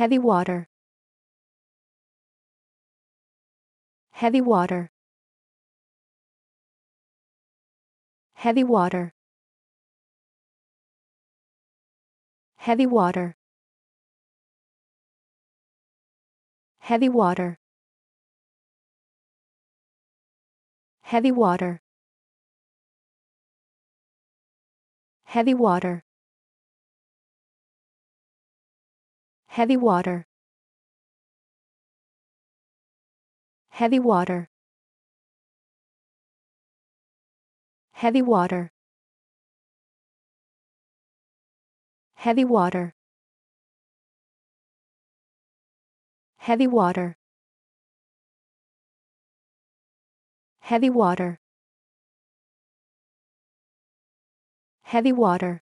heavy water heavy water heavy water heavy water heavy water heavy water heavy water heavy water heavy water heavy water heavy water heavy water heavy water heavy water